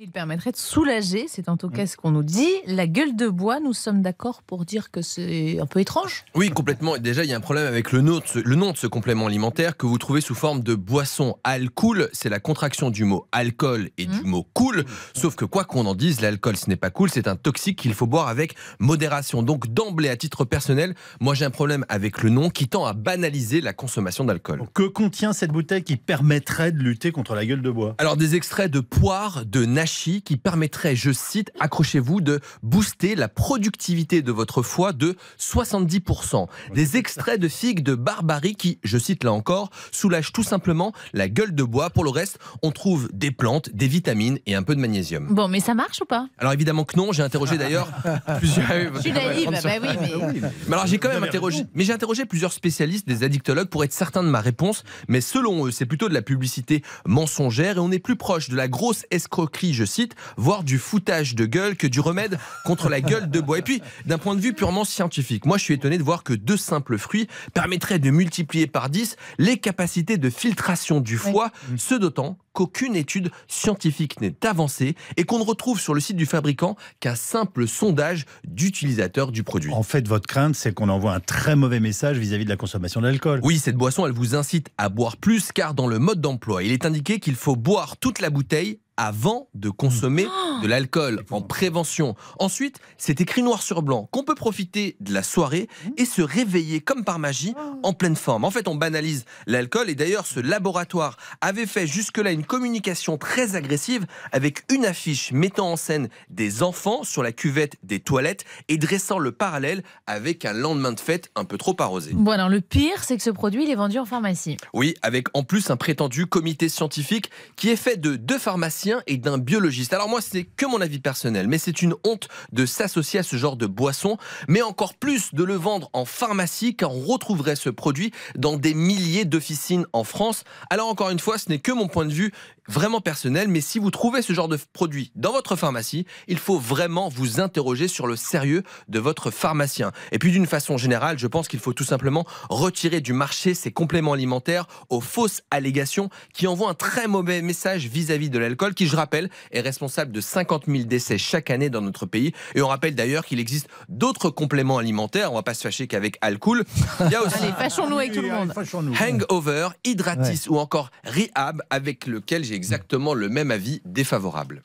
Il permettrait de soulager, c'est en tout mm. cas ce qu'on nous dit, la gueule de bois. Nous sommes d'accord pour dire que c'est un peu étrange Oui, complètement. Déjà, il y a un problème avec le nom, de ce, complément alimentaire que vous trouvez sous forme de boisson alcool. C'est la contraction du mot alcool et du mm. mot cool. Sauf que quoi qu'on en dise, l'alcool, ce n'est pas cool, c'est un toxique qu'il faut boire avec modération. Donc d'emblée, à titre personnel, moi j'ai un problème avec le nom qui tend à banaliser la consommation d'alcool. Que contient cette bouteille qui permettrait de lutter contre la gueule de bois Alors des extraits de poire, de qui permettrait, je cite, accrochez-vous, de booster la productivité de votre foie de 70%. Des extraits de figues de barbarie qui, je cite là encore, soulagent tout simplement la gueule de bois. Pour le reste, on trouve des plantes, des vitamines et un peu de magnésium. Bon, mais ça marche ou pas Alors évidemment que non. J'ai interrogé d'ailleurs mais... alors j'ai quand même interrogé. Mais j'ai interrogé plusieurs spécialistes, des addictologues, pour être certain de ma réponse. Mais selon eux, c'est plutôt de la publicité mensongère et on est plus proche de la grosse escroquerie je cite, voir du foutage de gueule que du remède contre la gueule de bois. Et puis, d'un point de vue purement scientifique, moi je suis étonné de voir que deux simples fruits permettraient de multiplier par 10 les capacités de filtration du foie, ce d'autant qu'aucune étude scientifique n'est avancée et qu'on ne retrouve sur le site du fabricant qu'un simple sondage d'utilisateurs du produit. En fait, votre crainte, c'est qu'on envoie un très mauvais message vis à -vis de la consommation d'alcool. Oui, cette boisson, elle vous incite à boire plus car dans le mode d'emploi, il est indiqué qu'il faut boire toute la bouteille avant de consommer oh de l'alcool en prévention. Ensuite, c'est écrit noir sur blanc qu'on peut profiter de la soirée mhm. et se réveiller comme par magie ah. en pleine forme. En fait, on banalise l'alcool et d'ailleurs, ce laboratoire avait fait jusque-là une communication très agressive avec une affiche mettant en scène des enfants sur la cuvette des toilettes et dressant le parallèle avec un lendemain de fête un peu trop arrosé. Bon, alors le pire, c'est que ce produit, il est vendu en pharmacie. Oui, avec en plus un prétendu comité scientifique qui est fait de deux pharmaciens et d'un biologiste. Alors moi, c'est que mon avis personnel, mais c'est une honte de s'associer à ce genre de boisson, mais encore plus de le vendre en pharmacie car on retrouverait ce produit dans des milliers d'officines en France. Alors encore une fois, ce n'est que mon point de vue, vraiment personnel, mais si vous trouvez ce genre de produit dans votre pharmacie, il faut vraiment vous interroger sur le sérieux de votre pharmacien. Et puis d'une façon générale, je pense qu'il faut tout simplement retirer du marché ces compléments alimentaires aux fausses allégations qui envoient un très mauvais message vis-à-vis de l'alcool, qui je rappelle est responsable de 50 000 décès chaque année dans notre pays. Et on rappelle d'ailleurs qu'il existe d'autres compléments alimentaires, on va pas se fâcher qu'avec Alcool, il y a aussi... Allez, nous Hangover, Hydratis ou encore Rehab, avec lequel j'ai exactement le même avis défavorable.